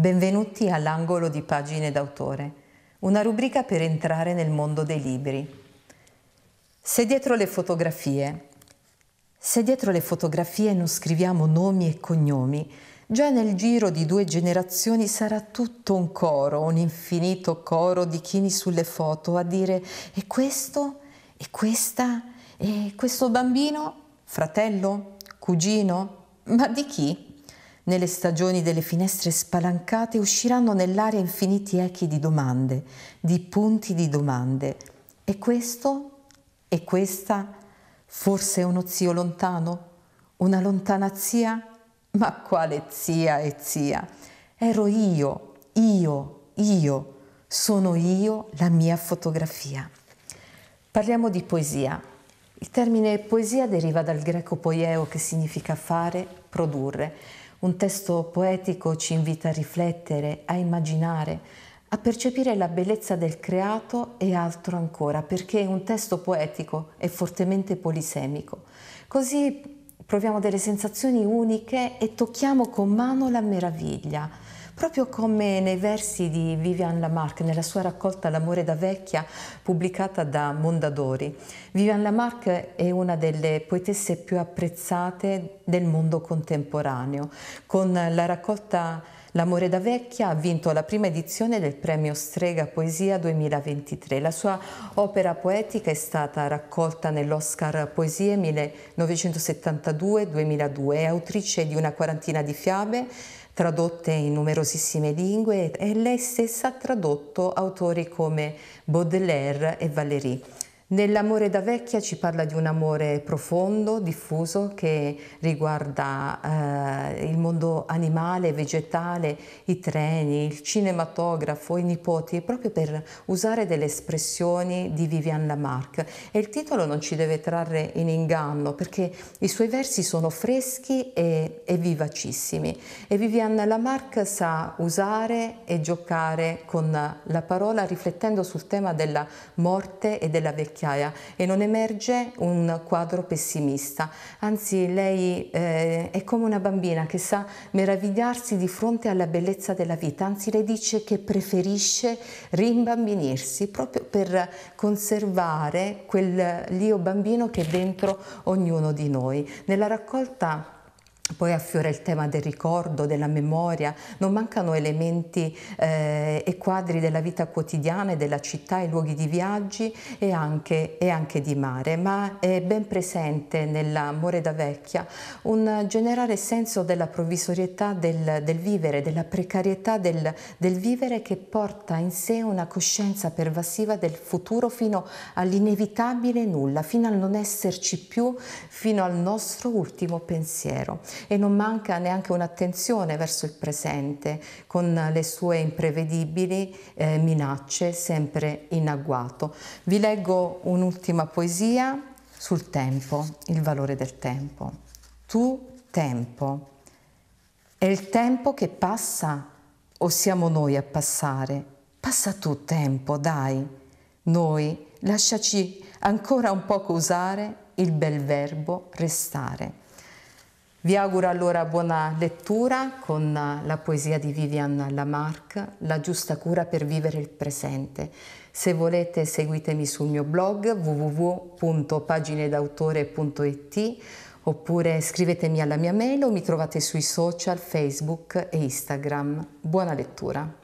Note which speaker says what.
Speaker 1: Benvenuti all'angolo di pagine d'autore, una rubrica per entrare nel mondo dei libri. Se dietro le fotografie, se dietro le fotografie non scriviamo nomi e cognomi, già nel giro di due generazioni sarà tutto un coro, un infinito coro di chini sulle foto a dire e questo, e questa, e questo bambino, fratello, cugino, ma di chi? Nelle stagioni delle finestre spalancate usciranno nell'aria infiniti echi di domande, di punti di domande. E questo? E questa? Forse uno zio lontano? Una lontana zia? Ma quale zia e zia? Ero io, io, io. Sono io la mia fotografia. Parliamo di poesia. Il termine poesia deriva dal greco poieo che significa fare, produrre. Un testo poetico ci invita a riflettere, a immaginare, a percepire la bellezza del creato e altro ancora, perché un testo poetico è fortemente polisemico. Così proviamo delle sensazioni uniche e tocchiamo con mano la meraviglia proprio come nei versi di Vivian Lamarck nella sua raccolta L'amore da vecchia pubblicata da Mondadori. Vivian Lamarck è una delle poetesse più apprezzate del mondo contemporaneo. Con la raccolta L'amore da vecchia ha vinto la prima edizione del premio Strega Poesia 2023. La sua opera poetica è stata raccolta nell'Oscar Poesie 1972-2002. È autrice di una quarantina di fiabe tradotte in numerosissime lingue e lei stessa ha tradotto autori come Baudelaire e Valéry. Nell'amore da vecchia ci parla di un amore profondo, diffuso, che riguarda eh, il mondo animale, vegetale, i treni, il cinematografo, i nipoti, proprio per usare delle espressioni di Vivian Lamarck. E il titolo non ci deve trarre in inganno, perché i suoi versi sono freschi e, e vivacissimi. E Vivian Lamarck sa usare e giocare con la parola riflettendo sul tema della morte e della vecchia vecchiaia e non emerge un quadro pessimista, anzi lei eh, è come una bambina che sa meravigliarsi di fronte alla bellezza della vita, anzi lei dice che preferisce rimbambinirsi proprio per conservare quel lio bambino che è dentro ognuno di noi. Nella raccolta poi affiora il tema del ricordo, della memoria, non mancano elementi eh, e quadri della vita quotidiana e della città e luoghi di viaggi e anche, e anche di mare, ma è ben presente nell'amore da vecchia un generale senso della provvisorietà del, del vivere, della precarietà del, del vivere che porta in sé una coscienza pervasiva del futuro fino all'inevitabile nulla, fino al non esserci più, fino al nostro ultimo pensiero e non manca neanche un'attenzione verso il presente con le sue imprevedibili eh, minacce sempre in agguato. Vi leggo un'ultima poesia sul tempo, il valore del tempo. Tu tempo. È il tempo che passa o siamo noi a passare? Passa tu tempo, dai. Noi lasciaci ancora un poco usare il bel verbo restare. Vi auguro allora buona lettura con la poesia di Vivian Lamarck, La giusta cura per vivere il presente. Se volete seguitemi sul mio blog www.paginedautore.it oppure scrivetemi alla mia mail o mi trovate sui social Facebook e Instagram. Buona lettura!